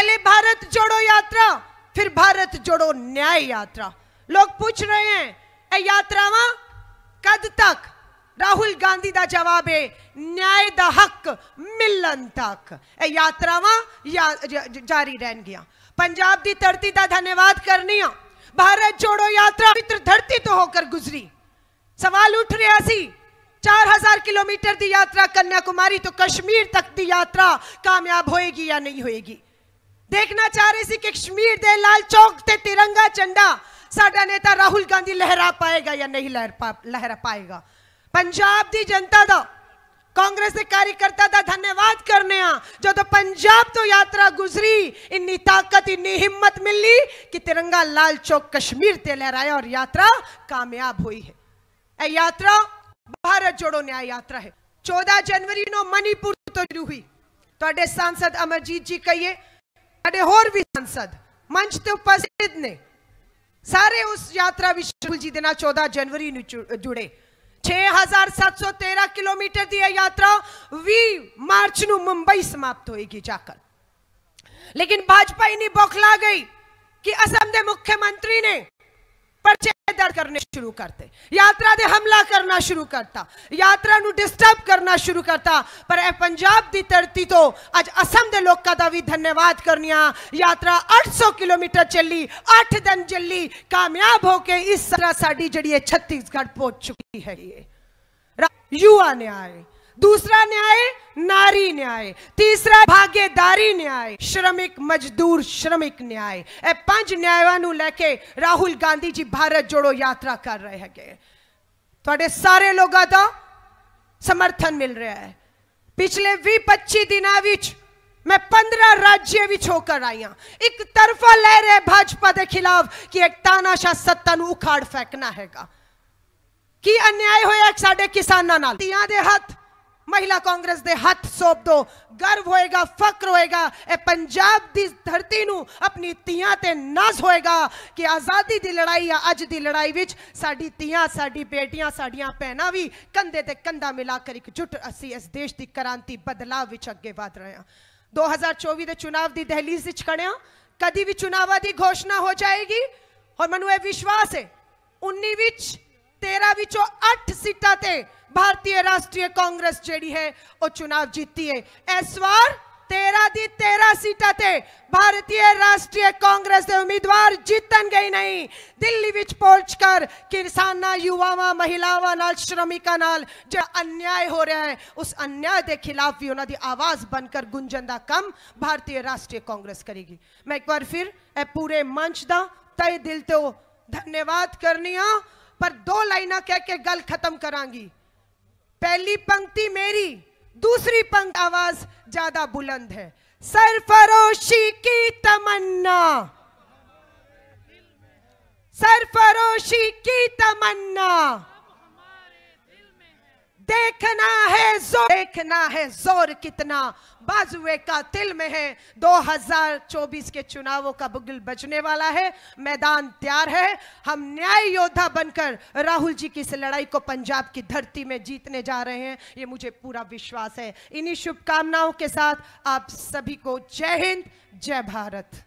पहले भारत जोड़ो यात्रा फिर भारत जोड़ो न्याय यात्रा लोग पूछ रहे हैं यात्रावा कद तक राहुल गांधी का जवाब है न्याय द हक मिलन तक ए यात्रावा या, जा, जारी रहन गया पंजाब की धरती का धन्यवाद करनी भारत जोड़ो यात्रा पवित्र धरती तो होकर गुजरी सवाल उठ रहा सी चार हजार किलोमीटर की यात्रा कन्याकुमारी तो कश्मीर तक की यात्रा कामयाब होएगी या नहीं होएगी देखना चाह रहे थे कश्मीर के लाल चौक से तिरंगा झंडा साडा नेता राहुल गांधी लहरा पाएगा या नहीं लहर पा लहरा पाएगा पंजाब की जनता का कांग्रेस के कार्यकर्ता का धन्यवाद करने जो तो पंजाब तो यात्रा गुजरी इन्नी ताकत इन्नी हिम्मत मिली कि तिरंगा लाल चौक कश्मीर से लहराया और यात्रा कामयाब हुई है ए यात्रा भारत जोड़ो न्याय यात्रा है चौदह जनवरी नो मणिपुर तो हुई तो सांसद अमरजीत जी कही सांसद मंच से तो उपस्थित ने सारे उस यात्रा विश्व जी के चौदह जनवरी जुड़े छे हजार सात सौ तेरह किलोमीटर की यात्रा भी मार्च न मुंबई समाप्त होगी जाकर लेकिन भाजपा इन बौखला गई कि असम के मुख्यमंत्री ने परचे दर्ज करने शुरू करते यात्रा से हमला करना शुरू करता यात्रा डिस्टर्ब करना शुरू करता पर ए पंजाब की धरती तो अज असम के लोगों का भी धन्यवाद करनी यात्रा 800 किलोमीटर चली अठ दिन चली कामयाब होके इस तरह साड़ी जी छत्तीसगढ़ पहुंच चुकी है ये युवा न्याय दूसरा न्याय नारी न्याय तीसरा भागीदारी न्याय श्रमिक मजदूर श्रमिक न्याय ए पांच न्यायां लेके राहुल गांधी जी भारत जोड़ो यात्रा कर रहे हैं थोड़े सारे लोगों का तो समर्थन मिल रहा है पिछले भी पच्ची दिन मैं पंद्रह राज्य भी होकर आई हाँ एक तरफा लह रहे भाजपा के खिलाफ कि एक तानाशाह सत्ता उखाड़ फेंकना है की अन्याय होया साडे किसानों हथ महिला कांग्रेस के हाथ सौंप दो गर्व होएगा फक्र होएगा ए पंजाब दी धरती नु अपनी तियां ते नाज होएगा कि आजादी दी लड़ाई या अज दी लड़ाई विच साडी तियां साडी बेटियां साडियां पहना भी कंधे ते कंधा मिलाकर एक जुट असी इस देश की क्रांति बदलाव विच अग्गे वध रहे हां 2024 दे चुनाव दी दहलीज विच खड़े कदी भी चुनाव की घोषणा हो जाएगी और मनु विश्वास है उन्नीस तेरह अठ सीटा भारतीय राष्ट्रीय कांग्रेस जेडी है वो चुनाव जीती है इस बार तेरह दी तेरह सीटा थे भारतीय राष्ट्रीय कांग्रेस के उम्मीदवार जीतन गए नहीं दिल्ली विच पहुंच कर किसाना युवावान महिलावान श्रमिका नाल जो अन्याय हो रहा है उस अन्याय के खिलाफ भी उन्होंने आवाज बनकर गुंजन का कम भारतीय राष्ट्रीय कांग्रेस करेगी मैं एक बार फिर ए पूरे मंच का तय दिल तो धन्यवाद करनी हाँ पर दो लाइन कह के गल खत्म करांगी पहली पंक्ति मेरी दूसरी पंक्ति आवाज ज्यादा बुलंद है सरफरोशी की तमन्ना सरफरोशी की तमन्ना देखना है देखना है जोर कितना बाजुए का तिल में है 2024 के चुनावों का बुगल बजने वाला है मैदान तैयार है हम न्याय योद्धा बनकर राहुल जी की इस लड़ाई को पंजाब की धरती में जीतने जा रहे हैं ये मुझे पूरा विश्वास है इन्हीं शुभकामनाओं के साथ आप सभी को जय हिंद जय भारत